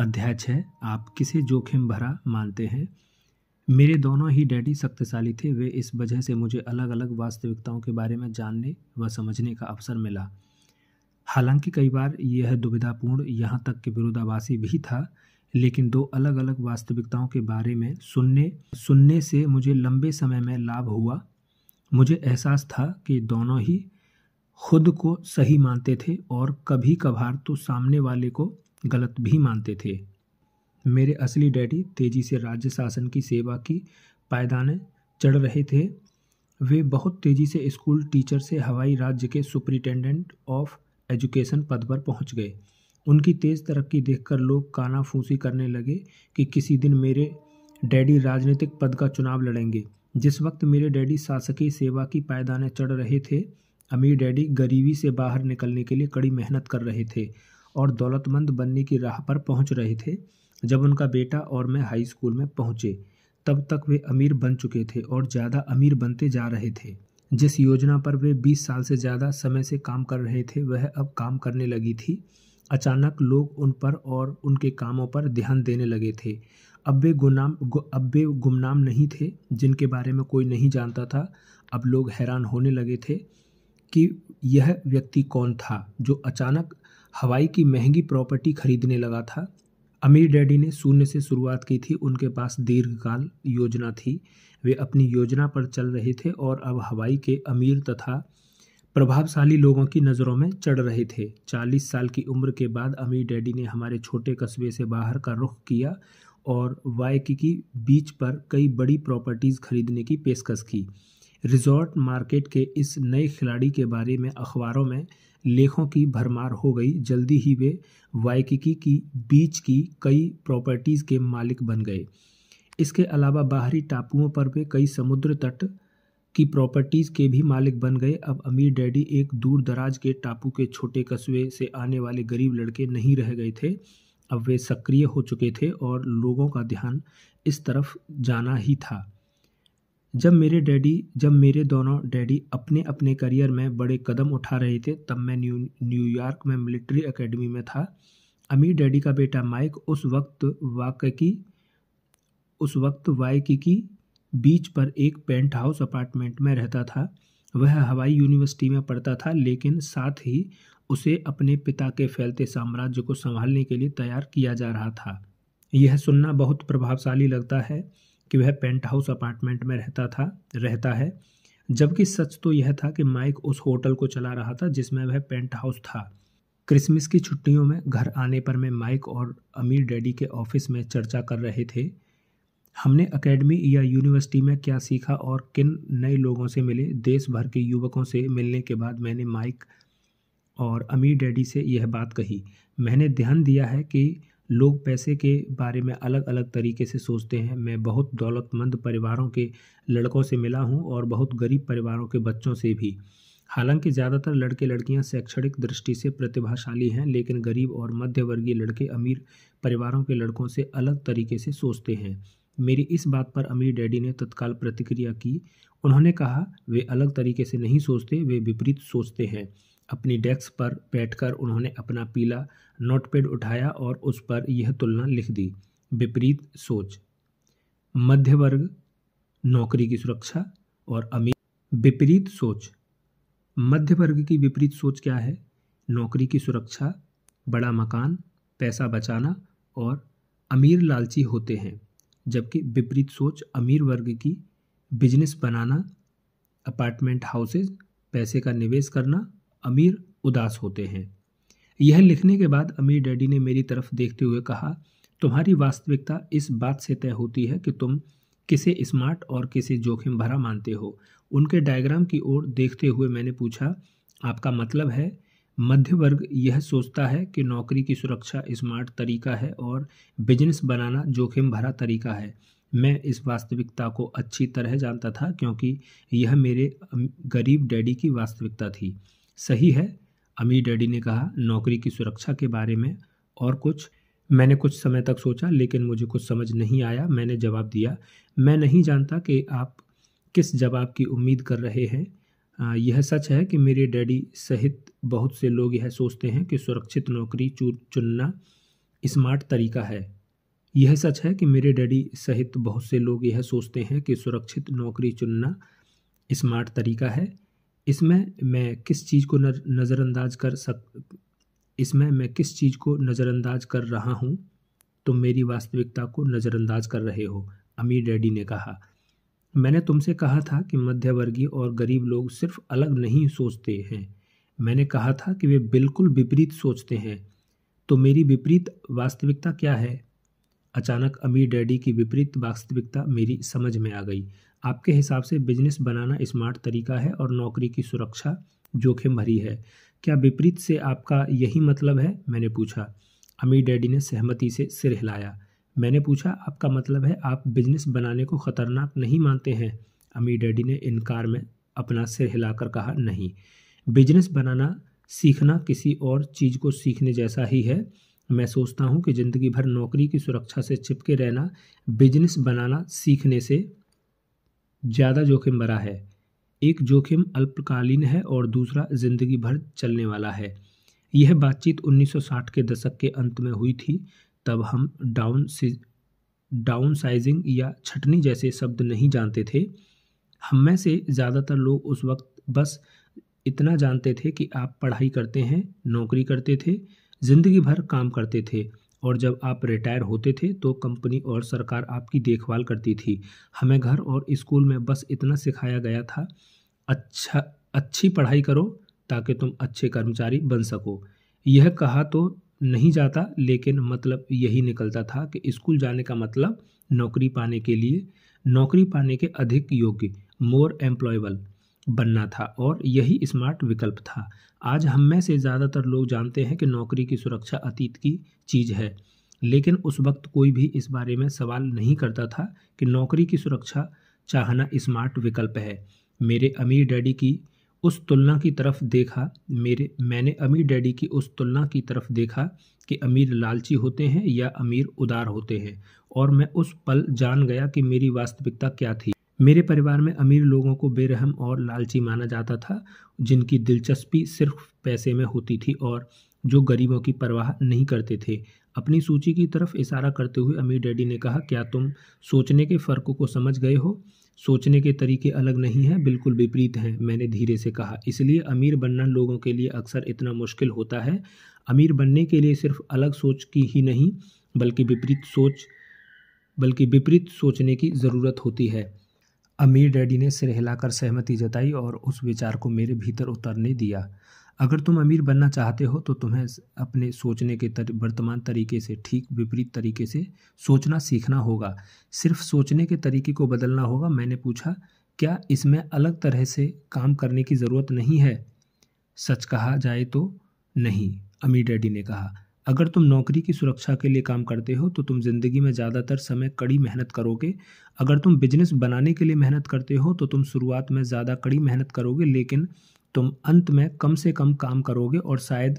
अध्याय छः आप किसे जोखिम भरा मानते हैं मेरे दोनों ही डैडी शक्तिशाली थे वे इस वजह से मुझे अलग अलग वास्तविकताओं के बारे में जानने व समझने का अवसर मिला हालांकि कई बार यह दुविधापूर्ण यहाँ तक कि विरोधाभासी भी था लेकिन दो अलग अलग वास्तविकताओं के बारे में सुनने सुनने से मुझे लंबे समय में लाभ हुआ मुझे एहसास था कि दोनों ही खुद को सही मानते थे और कभी कभार तो सामने वाले को गलत भी मानते थे मेरे असली डैडी तेजी से राज्य शासन की सेवा की पायदाने चढ़ रहे थे वे बहुत तेजी से स्कूल टीचर से हवाई राज्य के सुपरिटेंडेंट ऑफ एजुकेशन पद पर पहुंच गए उनकी तेज़ तरक्की देखकर लोग काना फूसी करने लगे कि किसी दिन मेरे डैडी राजनीतिक पद का चुनाव लड़ेंगे जिस वक्त मेरे डैडी शासकीय सेवा की पायदाने चढ़ रहे थे अमीर डैडी गरीबी से बाहर निकलने के लिए कड़ी मेहनत कर रहे थे और दौलतमंद बनने की राह पर पहुंच रहे थे जब उनका बेटा और मैं हाई स्कूल में पहुंचे तब तक वे अमीर बन चुके थे और ज़्यादा अमीर बनते जा रहे थे जिस योजना पर वे 20 साल से ज़्यादा समय से काम कर रहे थे वह अब काम करने लगी थी अचानक लोग उन पर और उनके कामों पर ध्यान देने लगे थे अब वे गुनाम गु, अब वे गुमनाम नहीं थे जिनके बारे में कोई नहीं जानता था अब लोग हैरान होने लगे थे कि यह व्यक्ति कौन था जो अचानक हवाई की महंगी प्रॉपर्टी खरीदने लगा था अमीर डैडी ने शून्य से शुरुआत की थी उनके पास दीर्घकाल योजना थी वे अपनी योजना पर चल रहे थे और अब हवाई के अमीर तथा प्रभावशाली लोगों की नज़रों में चढ़ रहे थे चालीस साल की उम्र के बाद अमीर डैडी ने हमारे छोटे कस्बे से बाहर का रुख किया और वायकी की बीच पर कई बड़ी प्रॉपर्टीज़ खरीदने की पेशकश की रिजॉर्ट मार्केट के इस नए खिलाड़ी के बारे में अखबारों में लेखों की भरमार हो गई जल्दी ही वे वाइकिकी की बीच की कई प्रॉपर्टीज़ के मालिक बन गए इसके अलावा बाहरी टापुओं पर वे कई समुद्र तट की प्रॉपर्टीज़ के भी मालिक बन गए अब अमीर डैडी एक दूर दराज के टापू के छोटे कस्बे से आने वाले गरीब लड़के नहीं रह गए थे अब वे सक्रिय हो चुके थे और लोगों का ध्यान इस तरफ जाना ही था जब मेरे डैडी जब मेरे दोनों डैडी अपने अपने करियर में बड़े कदम उठा रहे थे तब मैं न्यू न्यूयॉर्क में मिलिट्री एकेडमी में था अमीर डैडी का बेटा माइक उस वक्त वाककी उस वक्त की बीच पर एक पेंट हाउस अपार्टमेंट में रहता था वह हवाई यूनिवर्सिटी में पढ़ता था लेकिन साथ ही उसे अपने पिता के फैलते साम्राज्य को संभालने के लिए तैयार किया जा रहा था यह सुनना बहुत प्रभावशाली लगता है कि वह पेंट हाउस अपार्टमेंट में रहता था रहता है जबकि सच तो यह था कि माइक उस होटल को चला रहा था जिसमें वह पेंट हाउस था क्रिसमस की छुट्टियों में घर आने पर मैं माइक और अमीर डैडी के ऑफिस में चर्चा कर रहे थे हमने एकेडमी या यूनिवर्सिटी में क्या सीखा और किन नए लोगों से मिले देश भर के युवकों से मिलने के बाद मैंने माइक और अमीर डैडी से यह बात कही मैंने ध्यान दिया है कि लोग पैसे के बारे में अलग अलग तरीके से सोचते हैं मैं बहुत दौलतमंद परिवारों के लड़कों से मिला हूँ और बहुत गरीब परिवारों के बच्चों से भी हालांकि ज़्यादातर लड़के लड़कियां शैक्षणिक दृष्टि से प्रतिभाशाली हैं लेकिन गरीब और मध्यवर्गीय लड़के अमीर परिवारों के लड़कों से अलग तरीके से सोचते हैं मेरी इस बात पर अमीर डैडी ने तत्काल प्रतिक्रिया की उन्होंने कहा वे अलग तरीके से नहीं सोचते वे विपरीत सोचते हैं अपनी डेस्क पर बैठकर उन्होंने अपना पीला नोटपैड उठाया और उस पर यह तुलना लिख दी विपरीत सोच मध्य वर्ग नौकरी की सुरक्षा और अमीर विपरीत सोच मध्य वर्ग की विपरीत सोच क्या है नौकरी की सुरक्षा बड़ा मकान पैसा बचाना और अमीर लालची होते हैं जबकि विपरीत सोच अमीर वर्ग की बिजनेस बनाना अपार्टमेंट हाउसेज पैसे का निवेश करना अमीर उदास होते हैं यह लिखने के बाद अमीर डैडी ने मेरी तरफ देखते हुए कहा तुम्हारी वास्तविकता इस बात से तय होती है कि तुम किसे स्मार्ट और किसे जोखिम भरा मानते हो उनके डायग्राम की ओर देखते हुए मैंने पूछा आपका मतलब है मध्य वर्ग यह सोचता है कि नौकरी की सुरक्षा स्मार्ट तरीका है और बिजनेस बनाना जोखिम भरा तरीका है मैं इस वास्तविकता को अच्छी तरह जानता था क्योंकि यह मेरे गरीब डैडी की वास्तविकता थी सही है अमी डैडी ने कहा नौकरी की सुरक्षा के बारे में और कुछ मैंने कुछ समय तक सोचा लेकिन मुझे कुछ समझ नहीं आया मैंने जवाब दिया मैं नहीं जानता कि आप किस जवाब की उम्मीद कर रहे हैं यह सच है कि मेरे डैडी सहित बहुत से लोग यह सोचते हैं कि सुरक्षित नौकरी चुनना स्मार्ट तरीका है यह सच है कि मेरे डैडी सहित बहुत से लोग यह सोचते हैं कि सुरक्षित नौकरी चुनना स्मार्ट तरीका है इसमें मैं किस चीज़ को नज़रअंदाज कर सक इसमें मैं किस चीज़ को नज़रअंदाज कर रहा हूँ तुम तो मेरी वास्तविकता को नज़रअंदाज कर रहे हो अमीर डैडी ने कहा मैंने तुमसे कहा था कि मध्यवर्गीय और गरीब लोग सिर्फ अलग नहीं सोचते हैं मैंने कहा था कि वे बिल्कुल विपरीत सोचते हैं तो मेरी विपरीत वास्तविकता क्या है अचानक अमीर डैडी की विपरीत वास्तविकता मेरी समझ में आ गई आपके हिसाब से बिजनेस बनाना स्मार्ट तरीका है और नौकरी की सुरक्षा जोखिम भरी है क्या विपरीत से आपका यही मतलब है मैंने पूछा अमीर डैडी ने सहमति से सिर हिलाया मैंने पूछा आपका मतलब है आप बिजनेस बनाने को ख़तरनाक नहीं मानते हैं अमीर डैडी ने इनकार में अपना सिर हिलाकर कहा नहीं बिजनेस बनाना सीखना किसी और चीज़ को सीखने जैसा ही है मैं सोचता हूँ कि ज़िंदगी भर नौकरी की सुरक्षा से चिपके रहना बिजनेस बनाना सीखने से ज़्यादा जोखिम भरा है एक जोखिम अल्पकालीन है और दूसरा ज़िंदगी भर चलने वाला है यह बातचीत 1960 के दशक के अंत में हुई थी तब हम डाउन डाउन साइजिंग या छटनी जैसे शब्द नहीं जानते थे हम में से ज़्यादातर लोग उस वक्त बस इतना जानते थे कि आप पढ़ाई करते हैं नौकरी करते थे ज़िंदगी भर काम करते थे और जब आप रिटायर होते थे तो कंपनी और सरकार आपकी देखभाल करती थी हमें घर और स्कूल में बस इतना सिखाया गया था अच्छा अच्छी पढ़ाई करो ताकि तुम अच्छे कर्मचारी बन सको यह कहा तो नहीं जाता लेकिन मतलब यही निकलता था कि स्कूल जाने का मतलब नौकरी पाने के लिए नौकरी पाने के अधिक योग्य मोर एम्प्लॉयबल बनना था और यही स्मार्ट विकल्प था आज हम में से ज़्यादातर लोग जानते हैं कि नौकरी की सुरक्षा अतीत की चीज़ है लेकिन उस वक्त कोई भी इस बारे में सवाल नहीं करता था कि नौकरी की सुरक्षा चाहना स्मार्ट विकल्प है मेरे अमीर डैडी की उस तुलना की तरफ देखा मेरे मैंने अमीर डैडी की उस तुलना की तरफ देखा कि अमीर लालची होते हैं या अमीर उदार होते हैं और मैं उस पल जान गया कि मेरी वास्तविकता क्या थी मेरे परिवार में अमीर लोगों को बेरहम और लालची माना जाता था जिनकी दिलचस्पी सिर्फ पैसे में होती थी और जो गरीबों की परवाह नहीं करते थे अपनी सूची की तरफ इशारा करते हुए अमीर डैडी ने कहा क्या तुम सोचने के फ़र्क को समझ गए हो सोचने के तरीके अलग नहीं हैं बिल्कुल विपरीत हैं मैंने धीरे से कहा इसलिए अमीर बनना लोगों के लिए अक्सर इतना मुश्किल होता है अमीर बनने के लिए सिर्फ अलग सोच की ही नहीं बल्कि विपरीत सोच बल्कि विपरीत सोचने की ज़रूरत होती है अमीर डैडी ने सिर हिलाकर सहमति जताई और उस विचार को मेरे भीतर उतरने दिया अगर तुम अमीर बनना चाहते हो तो तुम्हें अपने सोचने के तर, वर्तमान तरीके से ठीक विपरीत तरीके से सोचना सीखना होगा सिर्फ सोचने के तरीके को बदलना होगा मैंने पूछा क्या इसमें अलग तरह से काम करने की ज़रूरत नहीं है सच कहा जाए तो नहीं अमीर डैडी ने कहा अगर तुम नौकरी की सुरक्षा के लिए काम करते हो तो तुम ज़िंदगी में ज़्यादातर समय कड़ी मेहनत करोगे अगर तुम बिजनेस बनाने के लिए मेहनत करते हो तो तुम शुरुआत में ज़्यादा कड़ी मेहनत करोगे लेकिन तुम अंत में कम से कम काम करोगे और शायद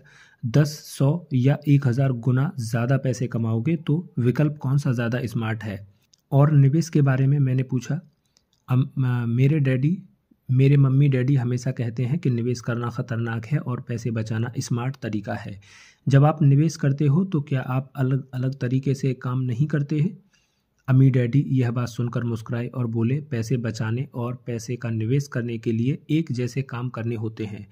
दस सौ या एक हज़ार गुना ज़्यादा पैसे कमाओगे तो विकल्प कौन सा ज़्यादा स्मार्ट है और निवेश के बारे में मैंने पूछा मेरे डैडी मेरे मम्मी डैडी हमेशा कहते हैं कि निवेश करना ख़तरनाक है और पैसे बचाना स्मार्ट तरीका है जब आप निवेश करते हो तो क्या आप अलग अलग तरीके से काम नहीं करते हैं अमी डैडी यह बात सुनकर मुस्कुराए और बोले पैसे बचाने और पैसे का निवेश करने के लिए एक जैसे काम करने होते हैं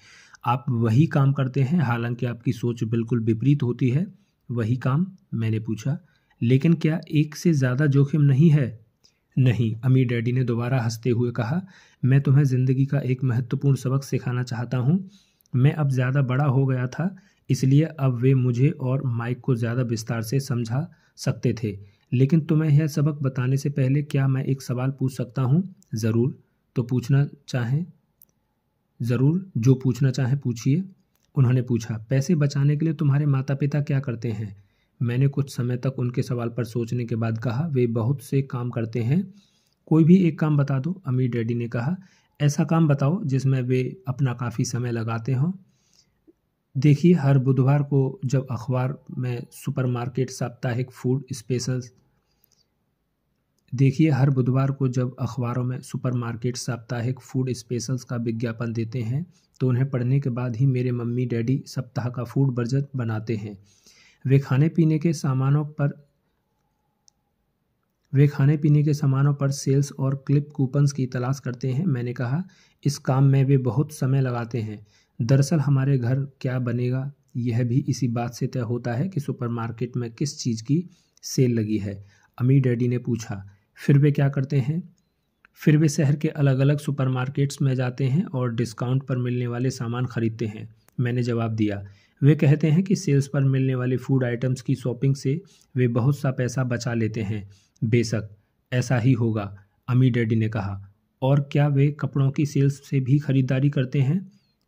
आप वही काम करते हैं हालांकि आपकी सोच बिल्कुल विपरीत होती है वही काम मैंने पूछा लेकिन क्या एक से ज़्यादा जोखिम नहीं है नहीं अमी डैडी ने दोबारा हंसते हुए कहा मैं तुम्हें ज़िंदगी का एक महत्वपूर्ण सबक सिखाना चाहता हूँ मैं अब ज़्यादा बड़ा हो गया था इसलिए अब वे मुझे और माइक को ज़्यादा विस्तार से समझा सकते थे लेकिन तुम्हें यह सबक बताने से पहले क्या मैं एक सवाल पूछ सकता हूँ ज़रूर तो पूछना चाहें ज़रूर जो पूछना चाहें पूछिए उन्होंने पूछा पैसे बचाने के लिए तुम्हारे माता पिता क्या करते हैं मैंने कुछ समय तक उनके सवाल पर सोचने के बाद कहा वे बहुत से काम करते हैं कोई भी एक काम बता दो अमीर डैडी ने कहा ऐसा काम बताओ जिसमें वे अपना काफ़ी समय लगाते हों देखिए हर बुधवार को जब अखबार में सुपरमार्केट साप्ताहिक फूड स्पेशल देखिए हर बुधवार को जब अखबारों में सुपरमार्केट साप्ताहिक फूड स्पेशल्स का विज्ञापन देते हैं तो उन्हें पढ़ने के बाद ही मेरे मम्मी डैडी सप्ताह का फूड बजट बनाते हैं वे खाने पीने के सामानों पर वे खाने पीने के सामानों पर सेल्स और क्लिप कूपन्स की तलाश करते हैं मैंने कहा इस काम में वे बहुत समय लगाते हैं दरअसल हमारे घर क्या बनेगा यह भी इसी बात से तय होता है कि सुपरमार्केट में किस चीज़ की सेल लगी है अमी डैडी ने पूछा फिर वे क्या करते हैं फिर वे शहर के अलग अलग सुपरमार्केट्स में जाते हैं और डिस्काउंट पर मिलने वाले सामान खरीदते हैं मैंने जवाब दिया वे कहते हैं कि सेल्स पर मिलने वाले फूड आइटम्स की शॉपिंग से वे बहुत सा पैसा बचा लेते हैं बेशक ऐसा ही होगा अमी डैडी ने कहा और क्या वे कपड़ों की सेल्स से भी खरीदारी करते हैं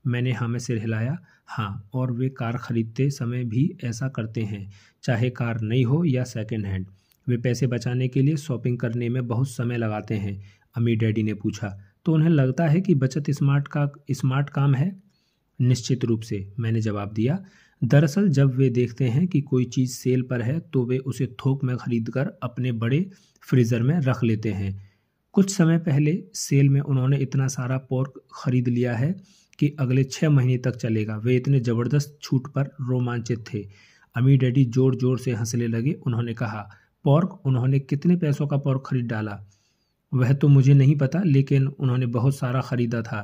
मैंने हाँ में सिर हिलाया हाँ और वे कार खरीदते समय भी ऐसा करते हैं चाहे कार नई हो या सेकेंड हैंड वे पैसे बचाने के लिए शॉपिंग करने में बहुत समय लगाते हैं अमी डैडी ने पूछा तो उन्हें लगता है कि बचत स्मार्ट का स्मार्ट काम है निश्चित रूप से मैंने जवाब दिया दरअसल जब वे देखते हैं कि कोई चीज़ सेल पर है तो वे उसे थोक में खरीद कर अपने बड़े फ्रीज़र में रख लेते हैं कुछ समय पहले सेल में उन्होंने इतना सारा पोर्क खरीद लिया है कि अगले छः महीने तक चलेगा वे इतने ज़बरदस्त छूट पर रोमांचित थे अमी डैडी जोर जोर से हंसने लगे उन्होंने कहा पॉर्क उन्होंने कितने पैसों का पॉर्क खरीद डाला वह तो मुझे नहीं पता लेकिन उन्होंने बहुत सारा ख़रीदा था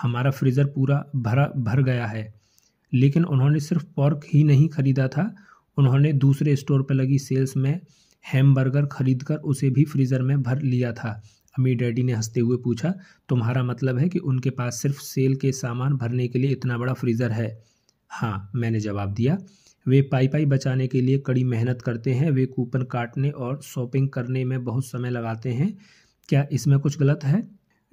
हमारा फ्रीज़र पूरा भरा भर गया है लेकिन उन्होंने सिर्फ पॉर्क ही नहीं खरीदा था उन्होंने दूसरे स्टोर पर लगी सेल्स में हैमबर्गर खरीद कर उसे भी फ्रीज़र में भर लिया था अमीर डैडी ने हंसते हुए पूछा तुम्हारा मतलब है कि उनके पास सिर्फ सेल के सामान भरने के लिए इतना बड़ा फ्रीज़र है हाँ मैंने जवाब दिया वे पाई पाई बचाने के लिए कड़ी मेहनत करते हैं वे कूपन काटने और शॉपिंग करने में बहुत समय लगाते हैं क्या इसमें कुछ गलत है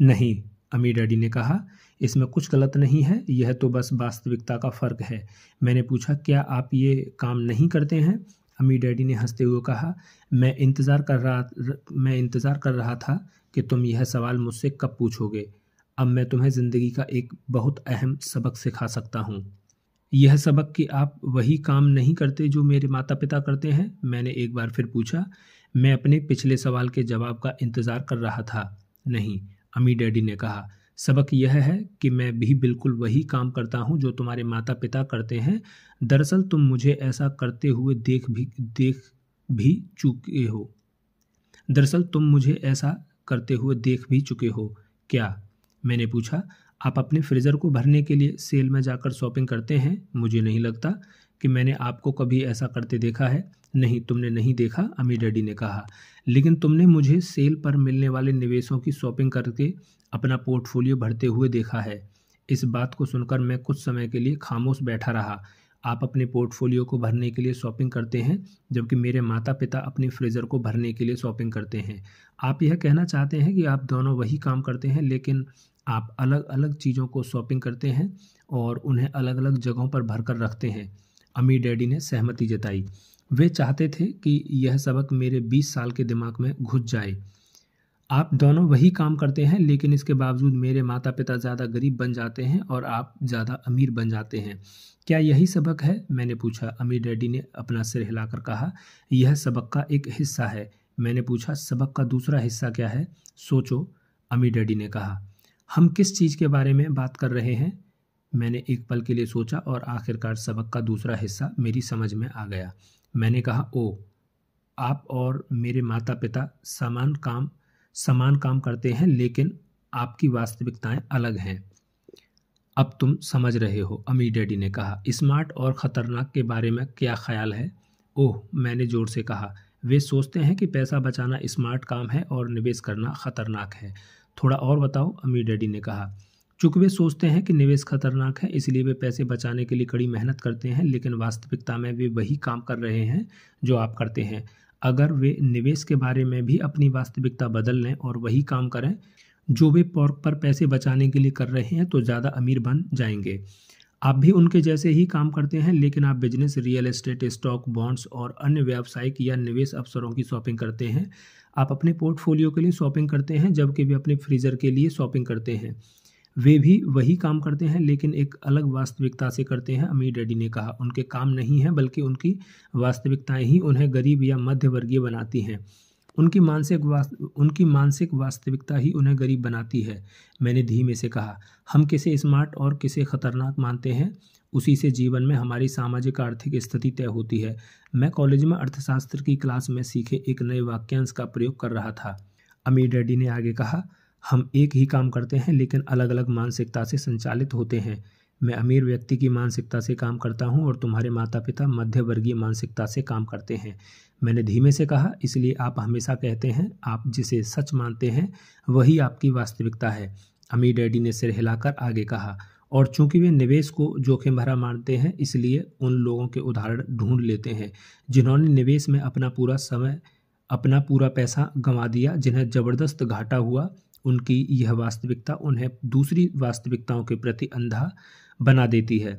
नहीं अमी डैडी ने कहा इसमें कुछ गलत नहीं है यह तो बस वास्तविकता का फ़र्क है मैंने पूछा क्या आप ये काम नहीं करते हैं अम्मी डैडी ने हंसते हुए कहा मैं इंतज़ार कर रहा मैं इंतज़ार कर रहा था कि तुम यह सवाल मुझसे कब पूछोगे अब मैं तुम्हें ज़िंदगी का एक बहुत अहम सबक सिखा सकता हूँ यह सबक कि आप वही काम नहीं करते जो मेरे माता पिता करते हैं मैंने एक बार फिर पूछा मैं अपने पिछले सवाल के जवाब का इंतज़ार कर रहा था नहीं अमी डैडी ने कहा सबक यह है कि मैं भी बिल्कुल वही काम करता हूँ जो तुम्हारे माता पिता करते हैं दरअसल तुम मुझे ऐसा करते हुए देख भी देख भी चुके हो दरअसल तुम मुझे ऐसा करते हुए देख भी चुके हो क्या मैंने पूछा आप अपने फ्रीज़र को भरने के लिए सेल में जाकर शॉपिंग करते हैं मुझे नहीं लगता कि मैंने आपको कभी ऐसा करते देखा है नहीं तुमने नहीं देखा अमी डैडी ने कहा लेकिन तुमने मुझे सेल पर मिलने वाले निवेशों की शॉपिंग करके अपना पोर्टफोलियो भरते हुए देखा है इस बात को सुनकर मैं कुछ समय के लिए खामोश बैठा रहा आप अपने पोर्टफोलियो को भरने के लिए शॉपिंग करते हैं जबकि मेरे माता पिता अपने फ्रीज़र को भरने के लिए शॉपिंग करते हैं आप यह कहना चाहते हैं कि आप दोनों वही काम करते हैं लेकिन आप अलग अलग चीज़ों को शॉपिंग करते हैं और उन्हें अलग अलग जगहों पर भर कर रखते हैं अमी डैडी ने सहमति जताई वे चाहते थे कि यह सबक मेरे बीस साल के दिमाग में घुस जाए आप दोनों वही काम करते हैं लेकिन इसके बावजूद मेरे माता पिता ज़्यादा गरीब बन जाते हैं और आप ज़्यादा अमीर बन जाते हैं क्या यही सबक है मैंने पूछा अमीर डैडी ने अपना सिर हिलाकर कहा यह सबक का एक हिस्सा है मैंने पूछा सबक का दूसरा हिस्सा क्या है सोचो अमीर डैडी ने कहा हम किस चीज़ के बारे में बात कर रहे हैं मैंने एक पल के लिए सोचा और आखिरकार सबक का दूसरा हिस्सा मेरी समझ में आ गया मैंने कहा ओ आप और मेरे माता पिता समान काम समान काम करते हैं लेकिन आपकी वास्तविकताएं अलग हैं अब तुम समझ रहे हो अमी डैडी ने कहा स्मार्ट और ख़तरनाक के बारे में क्या ख्याल है ओह मैंने ज़ोर से कहा वे सोचते हैं कि पैसा बचाना स्मार्ट काम है और निवेश करना ख़तरनाक है थोड़ा और बताओ अमी डैडी ने कहा चूंकि वे सोचते हैं कि निवेश खतरनाक है इसलिए वे पैसे बचाने के लिए कड़ी मेहनत करते हैं लेकिन वास्तविकता में वे वही काम कर रहे हैं जो आप करते हैं अगर वे निवेश के बारे में भी अपनी वास्तविकता बदल लें और वही काम करें जो वे पॉर्क पर पैसे बचाने के लिए कर रहे हैं तो ज़्यादा अमीर बन जाएंगे आप भी उनके जैसे ही काम करते हैं लेकिन आप business real estate stock bonds और अन्य व्यावसायिक या निवेश अवसरों की शॉपिंग करते हैं आप अपने पोर्टफोलियो के लिए शॉपिंग करते हैं जबकि वे अपने फ्रीजर के लिए शॉपिंग करते हैं वे भी वही काम करते हैं लेकिन एक अलग वास्तविकता से करते हैं अमीर डैडी ने कहा उनके काम नहीं हैं बल्कि उनकी वास्तविकताएं ही उन्हें गरीब या मध्यवर्गीय बनाती हैं उनकी मानसिक वास्त उनकी मानसिक वास्तविकता ही उन्हें गरीब बनाती है मैंने धीमे से कहा हम किसे स्मार्ट और किसे खतरनाक मानते हैं उसी से जीवन में हमारी सामाजिक आर्थिक स्थिति तय होती है मैं कॉलेज में अर्थशास्त्र की क्लास में सीखे एक नए वाक्यांश का प्रयोग कर रहा था अमीर डैडी ने आगे कहा हम एक ही काम करते हैं लेकिन अलग अलग मानसिकता से संचालित होते हैं मैं अमीर व्यक्ति की मानसिकता से काम करता हूँ और तुम्हारे माता पिता मध्यवर्गीय मानसिकता से काम करते हैं मैंने धीमे से कहा इसलिए आप हमेशा कहते हैं आप जिसे सच मानते हैं वही आपकी वास्तविकता है अमीर डैडी ने सिर हिलाकर आगे कहा और चूंकि वे निवेश को जोखिम भरा मानते हैं इसलिए उन लोगों के उदाहरण ढूंढ लेते हैं जिन्होंने निवेश में अपना पूरा समय अपना पूरा पैसा गंवा दिया जिन्हें ज़बरदस्त घाटा हुआ उनकी यह वास्तविकता उन्हें दूसरी वास्तविकताओं के प्रति अंधा बना देती है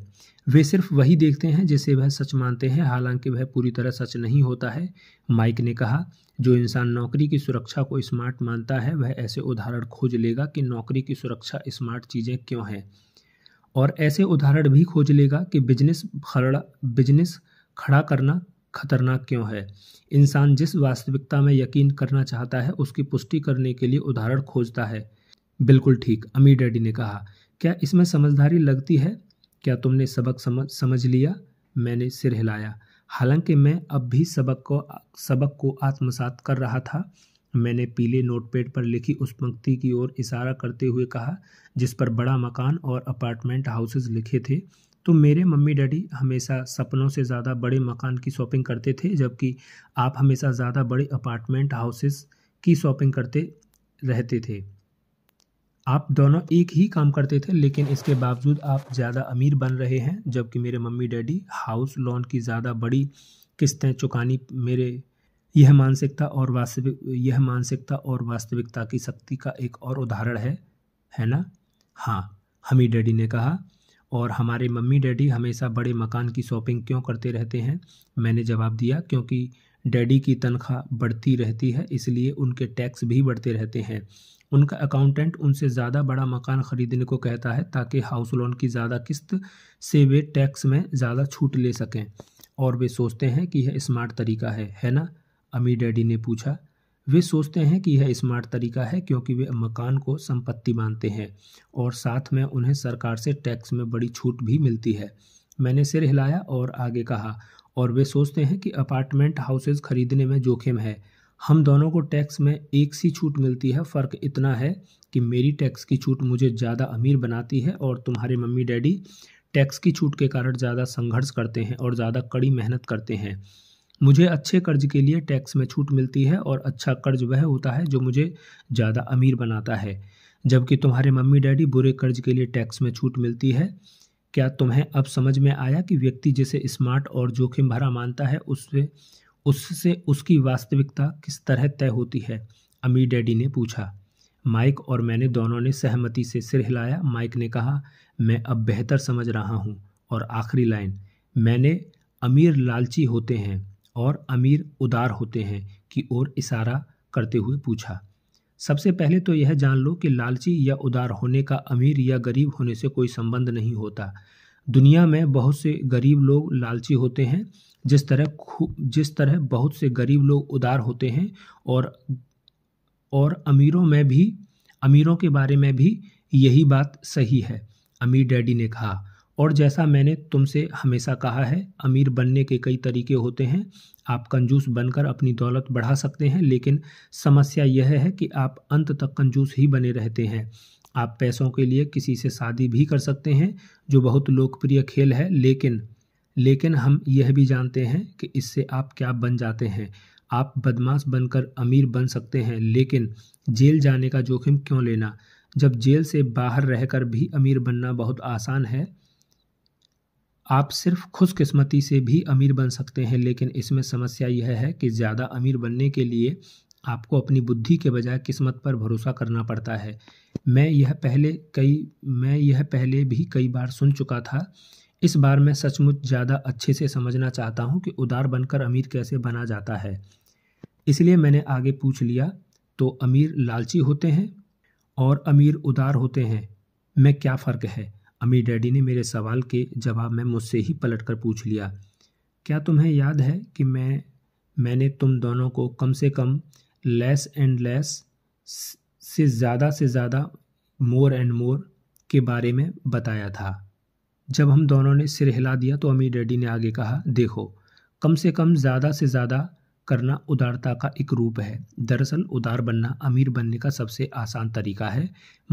वे सिर्फ वही देखते हैं जिसे वह सच मानते हैं हालांकि वह पूरी तरह सच नहीं होता है माइक ने कहा जो इंसान नौकरी की सुरक्षा को स्मार्ट मानता है वह ऐसे उदाहरण खोज लेगा कि नौकरी की सुरक्षा स्मार्ट चीज़ें क्यों हैं और ऐसे उदाहरण भी खोज लेगा कि बिजनेस खड़ा बिजनेस खड़ा करना खतरनाक क्यों है इंसान जिस वास्तविकता में यकीन करना चाहता है उसकी पुष्टि करने के लिए उदाहरण खोजता है बिल्कुल ठीक अमी डैडी ने कहा क्या इसमें समझदारी लगती है क्या तुमने सबक समझ समझ लिया मैंने सिर हिलाया हालांकि मैं अब भी सबक को सबक को आत्मसात कर रहा था मैंने पीले नोटपैड पर लिखी उस पंक्ति की ओर इशारा करते हुए कहा जिस पर बड़ा मकान और अपार्टमेंट हाउसेज लिखे थे तो मेरे मम्मी डैडी हमेशा सपनों से ज़्यादा बड़े मकान की शॉपिंग करते थे जबकि आप हमेशा ज़्यादा बड़े अपार्टमेंट हाउसेस की शॉपिंग करते रहते थे आप दोनों एक ही काम करते थे लेकिन इसके बावजूद आप ज़्यादा अमीर बन रहे हैं जबकि मेरे मम्मी डैडी हाउस लोन की ज़्यादा बड़ी किस्तें चुकानी मेरे यह मानसिकता और वास्तविक यह मानसिकता और वास्तविकता की शक्ति का एक और उदाहरण है है ना हाँ हमी डैडी ने कहा और हमारे मम्मी डैडी हमेशा बड़े मकान की शॉपिंग क्यों करते रहते हैं मैंने जवाब दिया क्योंकि डैडी की तनख्वाह बढ़ती रहती है इसलिए उनके टैक्स भी बढ़ते रहते हैं उनका अकाउंटेंट उनसे ज़्यादा बड़ा मकान ख़रीदने को कहता है ताकि हाउस लोन की ज़्यादा किस्त से वे टैक्स में ज़्यादा छूट ले सकें और वे सोचते हैं कि यह स्मार्ट तरीका है है ना अमी डैडी ने पूछा वे सोचते हैं कि यह स्मार्ट तरीका है क्योंकि वे मकान को संपत्ति मानते हैं और साथ में उन्हें सरकार से टैक्स में बड़ी छूट भी मिलती है मैंने सिर हिलाया और आगे कहा और वे सोचते हैं कि अपार्टमेंट हाउसेज खरीदने में जोखिम है हम दोनों को टैक्स में एक सी छूट मिलती है फ़र्क इतना है कि मेरी टैक्स की छूट मुझे ज़्यादा अमीर बनाती है और तुम्हारे मम्मी डैडी टैक्स की छूट के कारण ज़्यादा संघर्ष करते हैं और ज़्यादा कड़ी मेहनत करते हैं मुझे अच्छे कर्ज के लिए टैक्स में छूट मिलती है और अच्छा कर्ज वह होता है जो मुझे ज़्यादा अमीर बनाता है जबकि तुम्हारे मम्मी डैडी बुरे कर्ज के लिए टैक्स में छूट मिलती है क्या तुम्हें अब समझ में आया कि व्यक्ति जिसे स्मार्ट और जोखिम भरा मानता है उससे उससे उसकी वास्तविकता किस तरह तय होती है अमीर डैडी ने पूछा माइक और मैंने दोनों ने सहमति से सिर हिलाया माइक ने कहा मैं अब बेहतर समझ रहा हूँ और आखिरी लाइन मैंने अमीर लालची होते हैं और अमीर उदार होते हैं की ओर इशारा करते हुए पूछा सबसे पहले तो यह जान लो कि लालची या उदार होने का अमीर या गरीब होने से कोई संबंध नहीं होता दुनिया में बहुत से गरीब लोग लालची होते हैं जिस तरह जिस तरह बहुत से गरीब लोग उदार होते हैं और और अमीरों में भी अमीरों के बारे में भी यही बात सही है अमीर डैडी ने कहा और जैसा मैंने तुमसे हमेशा कहा है अमीर बनने के कई तरीके होते हैं आप कंजूस बनकर अपनी दौलत बढ़ा सकते हैं लेकिन समस्या यह है कि आप अंत तक कंजूस ही बने रहते हैं आप पैसों के लिए किसी से शादी भी कर सकते हैं जो बहुत लोकप्रिय खेल है लेकिन लेकिन हम यह भी जानते हैं कि इससे आप क्या बन जाते हैं आप बदमाश बनकर अमीर बन सकते हैं लेकिन जेल जाने का जोखिम क्यों लेना जब जेल से बाहर रहकर भी अमीर बनना बहुत आसान है आप सिर्फ खुशकिस्मती से भी अमीर बन सकते हैं लेकिन इसमें समस्या यह है कि ज़्यादा अमीर बनने के लिए आपको अपनी बुद्धि के बजाय किस्मत पर भरोसा करना पड़ता है मैं यह पहले कई मैं यह पहले भी कई बार सुन चुका था इस बार मैं सचमुच ज़्यादा अच्छे से समझना चाहता हूँ कि उदार बनकर अमीर कैसे बना जाता है इसलिए मैंने आगे पूछ लिया तो अमीर लालची होते हैं और अमीर उदार होते हैं में क्या फ़र्क है अम्मी डैडी ने मेरे सवाल के जवाब में मुझसे ही पलट कर पूछ लिया क्या तुम्हें याद है कि मैं मैंने तुम दोनों को कम से कम लेस एंड लेस से ज़्यादा से ज़्यादा मोर एंड मोर के बारे में बताया था जब हम दोनों ने सिर हिला दिया तो अमी डैडी ने आगे कहा देखो कम से कम ज़्यादा से ज़्यादा करना उदारता का एक रूप है दरअसल उदार बनना अमीर बनने का सबसे आसान तरीका है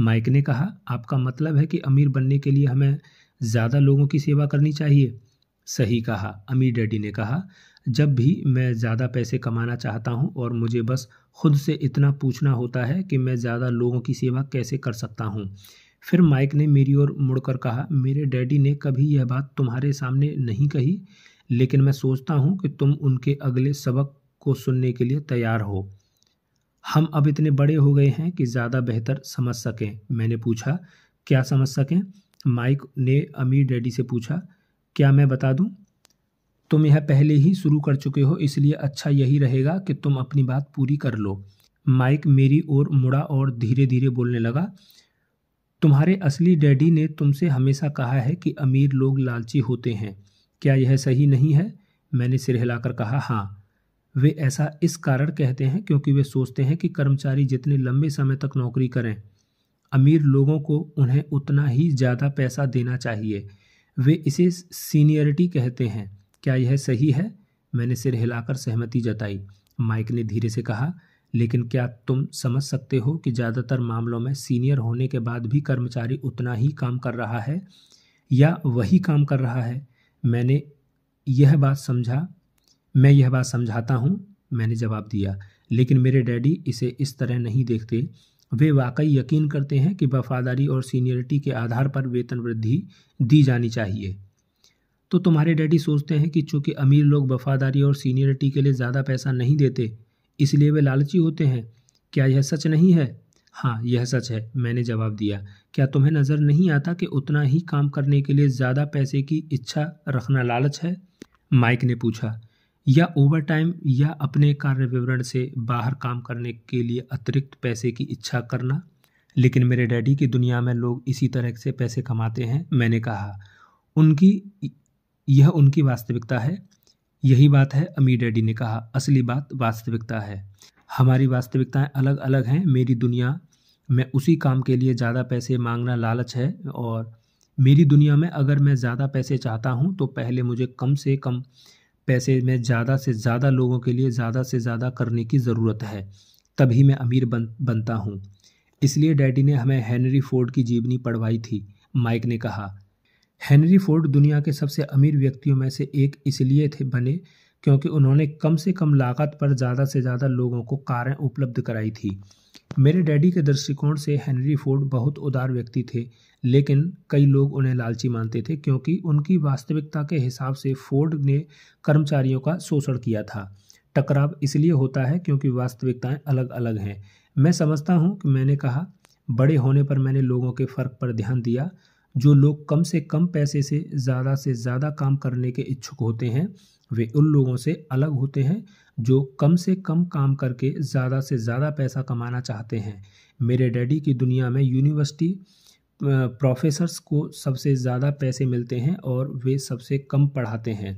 माइक ने कहा आपका मतलब है कि अमीर बनने के लिए हमें ज़्यादा लोगों की सेवा करनी चाहिए सही कहा अमीर डैडी ने कहा जब भी मैं ज़्यादा पैसे कमाना चाहता हूँ और मुझे बस खुद से इतना पूछना होता है कि मैं ज़्यादा लोगों की सेवा कैसे कर सकता हूँ फिर माइक ने मेरी ओर मुड़कर कहा मेरे डैडी ने कभी यह बात तुम्हारे सामने नहीं कही लेकिन मैं सोचता हूँ कि तुम उनके अगले सबक को सुनने के लिए तैयार हो हम अब इतने बड़े हो गए हैं कि ज़्यादा बेहतर समझ सकें मैंने पूछा क्या समझ सकें माइक ने अमीर डैडी से पूछा क्या मैं बता दूं? तुम यह पहले ही शुरू कर चुके हो इसलिए अच्छा यही रहेगा कि तुम अपनी बात पूरी कर लो माइक मेरी ओर मुड़ा और धीरे धीरे बोलने लगा तुम्हारे असली डैडी ने तुमसे हमेशा कहा है कि अमीर लोग लालची होते हैं क्या यह सही नहीं है मैंने सिर हिलाकर कहा हाँ वे ऐसा इस कारण कहते हैं क्योंकि वे सोचते हैं कि कर्मचारी जितने लंबे समय तक नौकरी करें अमीर लोगों को उन्हें उतना ही ज़्यादा पैसा देना चाहिए वे इसे सीनियरिटी कहते हैं क्या यह सही है मैंने सिर हिलाकर सहमति जताई माइक ने धीरे से कहा लेकिन क्या तुम समझ सकते हो कि ज़्यादातर मामलों में सीनियर होने के बाद भी कर्मचारी उतना ही काम कर रहा है या वही काम कर रहा है मैंने यह बात समझा मैं यह बात समझाता हूँ मैंने जवाब दिया लेकिन मेरे डैडी इसे इस तरह नहीं देखते वे वाकई यकीन करते हैं कि वफादारी और सीनियरिटी के आधार पर वेतन वृद्धि दी जानी चाहिए तो तुम्हारे डैडी सोचते हैं कि चूंकि अमीर लोग वफादारी और सीनियरिटी के लिए ज़्यादा पैसा नहीं देते इसलिए वे लालची होते हैं क्या यह सच नहीं है हाँ यह सच है मैंने जवाब दिया क्या तुम्हें नज़र नहीं आता कि उतना ही काम करने के लिए ज़्यादा पैसे की इच्छा रखना लालच है माइक ने पूछा या ओवर टाइम या अपने कार्य विवरण से बाहर काम करने के लिए अतिरिक्त पैसे की इच्छा करना लेकिन मेरे डैडी की दुनिया में लोग इसी तरह से पैसे कमाते हैं मैंने कहा उनकी यह उनकी वास्तविकता है यही बात है अमी डैडी ने कहा असली बात वास्तविकता है हमारी वास्तविकताएं अलग अलग हैं मेरी दुनिया में उसी काम के लिए ज़्यादा पैसे मांगना लालच है और मेरी दुनिया में अगर मैं ज़्यादा पैसे चाहता हूँ तो पहले मुझे कम से कम पैसे में ज़्यादा से ज़्यादा लोगों के लिए ज़्यादा से ज़्यादा करने की ज़रूरत है तभी मैं अमीर बन बनता हूँ इसलिए डैडी ने हमें हेनरी फोर्ड की जीवनी पढ़वाई थी माइक ने कहा हेनरी फोर्ड दुनिया के सबसे अमीर व्यक्तियों में से एक इसलिए थे बने क्योंकि उन्होंने कम से कम लागत पर ज़्यादा से ज़्यादा लोगों को कारें उपलब्ध कराई थी मेरे डैडी के दृष्टिकोण से हेनरी फोर्ड बहुत उदार व्यक्ति थे लेकिन कई लोग उन्हें लालची मानते थे क्योंकि उनकी वास्तविकता के हिसाब से फोर्ड ने कर्मचारियों का शोषण किया था टकराव इसलिए होता है क्योंकि वास्तविकताएं अलग अलग हैं मैं समझता हूं कि मैंने कहा बड़े होने पर मैंने लोगों के फ़र्क पर ध्यान दिया जो लोग कम से कम पैसे से ज़्यादा से ज़्यादा काम करने के इच्छुक होते हैं वे उन लोगों से अलग होते हैं जो कम से कम काम करके ज़्यादा से ज़्यादा पैसा कमाना चाहते हैं मेरे डैडी की दुनिया में यूनिवर्सिटी प्रोफेसर्स को सबसे ज़्यादा पैसे मिलते हैं और वे सबसे कम पढ़ाते हैं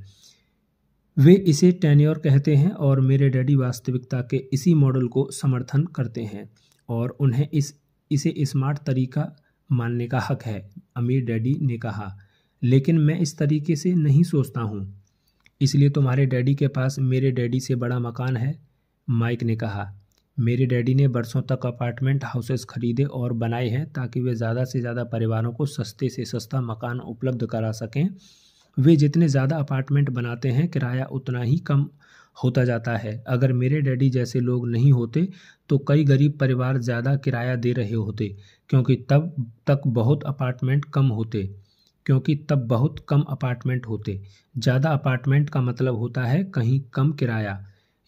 वे इसे टेन्योर कहते हैं और मेरे डैडी वास्तविकता के इसी मॉडल को समर्थन करते हैं और उन्हें इस इसे स्मार्ट तरीका मानने का हक है अमीर डैडी ने कहा लेकिन मैं इस तरीके से नहीं सोचता हूँ इसलिए तुम्हारे डैडी के पास मेरे डैडी से बड़ा मकान है माइक ने कहा मेरे डैडी ने बरसों तक अपार्टमेंट हाउसेस खरीदे और बनाए हैं ताकि वे ज़्यादा से ज़्यादा परिवारों को सस्ते से सस्ता मकान उपलब्ध करा सकें वे जितने ज़्यादा अपार्टमेंट बनाते हैं किराया उतना ही कम होता जाता है अगर मेरे डैडी जैसे लोग नहीं होते तो कई गरीब परिवार ज़्यादा किराया दे रहे होते क्योंकि तब तक बहुत अपार्टमेंट कम होते क्योंकि तब बहुत कम अपार्टमेंट होते ज़्यादा अपार्टमेंट का मतलब होता है कहीं कम किराया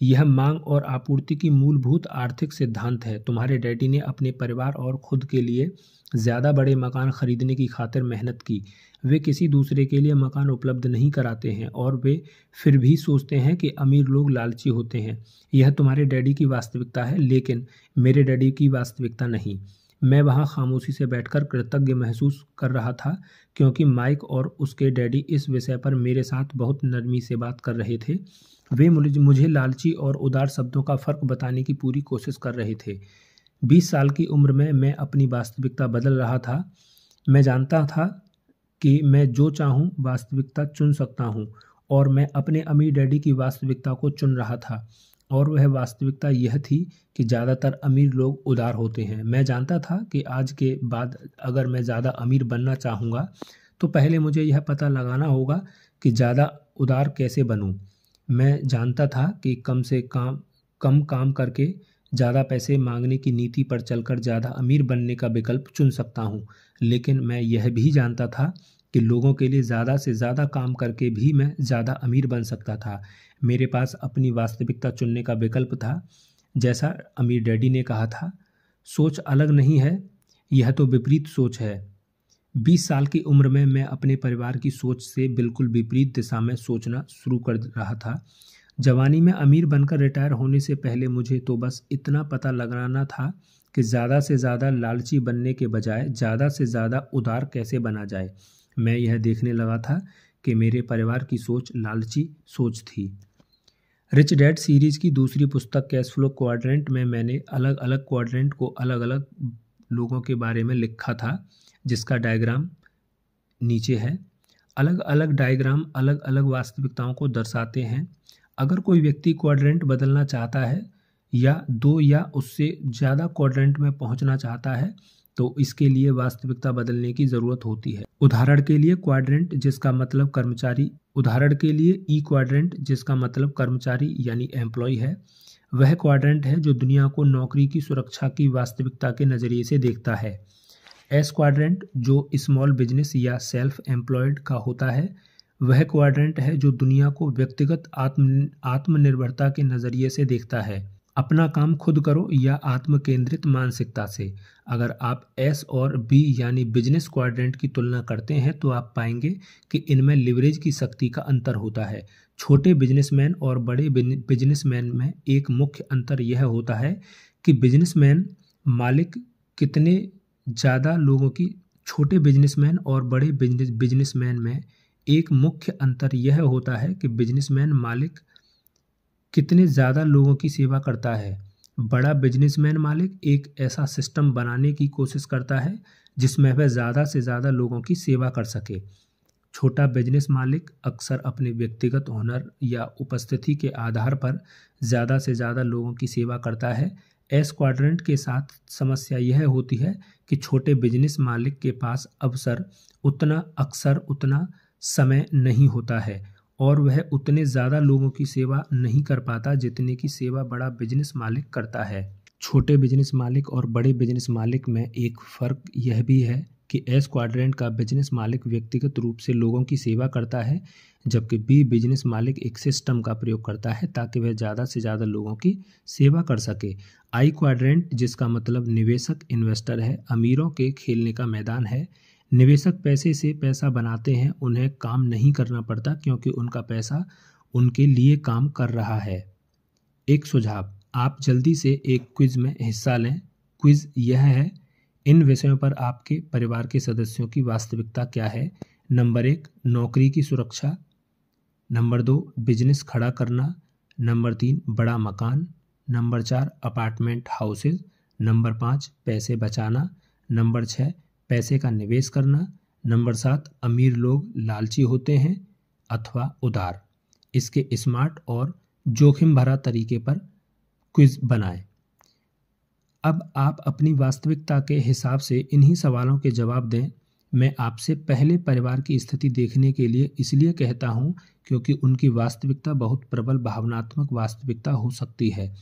यह मांग और आपूर्ति की मूलभूत आर्थिक सिद्धांत है तुम्हारे डैडी ने अपने परिवार और खुद के लिए ज़्यादा बड़े मकान खरीदने की खातिर मेहनत की वे किसी दूसरे के लिए मकान उपलब्ध नहीं कराते हैं और वे फिर भी सोचते हैं कि अमीर लोग लालची होते हैं यह तुम्हारे डैडी की वास्तविकता है लेकिन मेरे डैडी की वास्तविकता नहीं मैं वहाँ खामोशी से बैठकर कृतज्ञ महसूस कर रहा था क्योंकि माइक और उसके डैडी इस विषय पर मेरे साथ बहुत नरमी से बात कर रहे थे वे मुझे लालची और उदार शब्दों का फ़र्क बताने की पूरी कोशिश कर रहे थे बीस साल की उम्र में मैं अपनी वास्तविकता बदल रहा था मैं जानता था कि मैं जो चाहूँ वास्तविकता चुन सकता हूँ और मैं अपने अमीर डैडी की वास्तविकता को चुन रहा था और वह वास्तविकता यह थी कि ज़्यादातर अमीर लोग उदार होते हैं मैं जानता था कि आज के बाद अगर मैं ज़्यादा अमीर बनना चाहूँगा तो पहले मुझे यह पता लगाना होगा कि ज़्यादा उदार कैसे बनूँ मैं जानता था कि कम से काम कम काम करके ज़्यादा पैसे मांगने की नीति पर चलकर ज़्यादा अमीर बनने का विकल्प चुन सकता हूँ लेकिन मैं यह भी जानता था कि लोगों के लिए ज़्यादा से ज़्यादा काम करके भी मैं ज़्यादा अमीर बन सकता था मेरे पास अपनी वास्तविकता चुनने का विकल्प था जैसा अमीर डैडी ने कहा था सोच अलग नहीं है यह तो विपरीत सोच है बीस साल की उम्र में मैं अपने परिवार की सोच से बिल्कुल विपरीत दिशा में सोचना शुरू कर रहा था जवानी में अमीर बनकर रिटायर होने से पहले मुझे तो बस इतना पता लगाना था कि ज़्यादा से ज़्यादा लालची बनने के बजाय ज़्यादा से ज़्यादा उदार कैसे बना जाए मैं यह देखने लगा था कि मेरे परिवार की सोच लालची सोच थी रिच डैड सीरीज़ की दूसरी पुस्तक कैश फ्लो क्वाड्रेंट में मैंने अलग अलग क्वाड्रेंट को अलग अलग लोगों के बारे में लिखा था जिसका डायग्राम नीचे है अलग अलग डायग्राम अलग अलग वास्तविकताओं को दर्शाते हैं अगर कोई व्यक्ति क्वाड्रेंट बदलना चाहता है या दो या उससे ज़्यादा क्वाड्रेंट में पहुंचना चाहता है तो इसके लिए वास्तविकता बदलने की ज़रूरत होती है उदाहरण के लिए क्वाड्रेंट जिसका मतलब कर्मचारी उदाहरण के लिए ई क्वाड्रेंट जिसका मतलब कर्मचारी यानी एम्प्लॉय है वह क्वाड्रेंट है जो दुनिया को नौकरी की सुरक्षा की वास्तविकता के नज़रिए से देखता है एस क्वाड्रेंट जो स्मॉल बिजनेस या सेल्फ एम्प्लॉयड का होता है वह क्वाड्रेंट है जो दुनिया को व्यक्तिगत आत्म आत्मनिर्भरता के नज़रिए से देखता है अपना काम खुद करो या आत्म केंद्रित मानसिकता से अगर आप एस और बी यानी बिजनेस क्वाड्रेंट की तुलना करते हैं तो आप पाएंगे कि इनमें लिवरेज की शक्ति का अंतर होता है छोटे बिजनेसमैन और बड़े बिजनेसमैन में एक मुख्य अंतर यह होता है कि बिजनेसमैन मालिक कितने ज़्यादा लोगों की छोटे बिजनेसमैन और बड़े बिजनेस बिजनेसमैन में एक मुख्य अंतर यह होता है कि बिजनेसमैन मालिक कितने ज़्यादा लोगों की सेवा करता है बड़ा बिजनेसमैन मालिक एक ऐसा सिस्टम बनाने की कोशिश करता है जिसमें वह ज़्यादा से ज़्यादा लोगों की सेवा कर सके छोटा बिजनेस मालिक अक्सर अपने व्यक्तिगत हुनर या उपस्थिति के आधार पर ज़्यादा से ज़्यादा लोगों की सेवा करता है एस क्वाड्रेंट के साथ समस्या यह होती है कि छोटे बिजनेस मालिक के पास अवसर उतना अक्सर उतना समय नहीं होता है और वह उतने ज़्यादा लोगों की सेवा नहीं कर पाता जितने की सेवा बड़ा बिजनेस मालिक करता है छोटे बिजनेस मालिक और बड़े बिजनेस मालिक में एक फ़र्क यह भी है कि एस क्वाड्रेंट का बिजनेस मालिक व्यक्तिगत रूप से लोगों की सेवा करता है जबकि बी बिजनेस मालिक एक सिस्टम का प्रयोग करता है ताकि वह ज़्यादा से ज़्यादा लोगों की सेवा कर सके आई क्वाड्रेंट जिसका मतलब निवेशक इन्वेस्टर है अमीरों के खेलने का मैदान है निवेशक पैसे से पैसा बनाते हैं उन्हें काम नहीं करना पड़ता क्योंकि उनका पैसा उनके लिए काम कर रहा है एक सुझाव आप जल्दी से एक क्विज में हिस्सा लें क्विज यह है इन विषयों पर आपके परिवार के सदस्यों की वास्तविकता क्या है नंबर एक नौकरी की सुरक्षा नंबर दो बिजनेस खड़ा करना नंबर तीन बड़ा मकान नंबर चार अपार्टमेंट हाउसेज नंबर पाँच पैसे बचाना नंबर छः पैसे का निवेश करना नंबर सात अमीर लोग लालची होते हैं अथवा उदार इसके स्मार्ट और जोखिम भरा तरीके पर क्विज बनाएं अब आप अपनी वास्तविकता के हिसाब से इन्हीं सवालों के जवाब दें मैं आपसे पहले परिवार की स्थिति देखने के लिए इसलिए कहता हूँ क्योंकि उनकी वास्तविकता बहुत प्रबल भावनात्मक वास्तविकता हो सकती है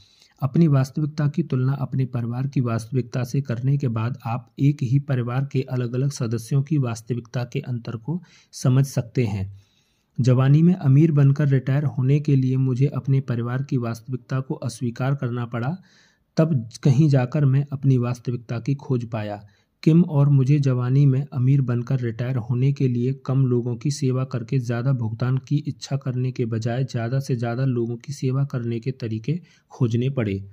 अपनी वास्तविकता की तुलना अपने परिवार की वास्तविकता से करने के बाद आप एक ही परिवार के अलग अलग सदस्यों की वास्तविकता के अंतर को समझ सकते हैं जवानी में अमीर बनकर रिटायर होने के लिए मुझे अपने परिवार की वास्तविकता को अस्वीकार करना पड़ा तब कहीं जाकर मैं अपनी वास्तविकता की खोज पाया किम और मुझे जवानी में अमीर बनकर रिटायर होने के लिए कम लोगों की सेवा करके ज़्यादा भुगतान की इच्छा करने के बजाय ज़्यादा से ज़्यादा लोगों की सेवा करने के तरीके खोजने पड़े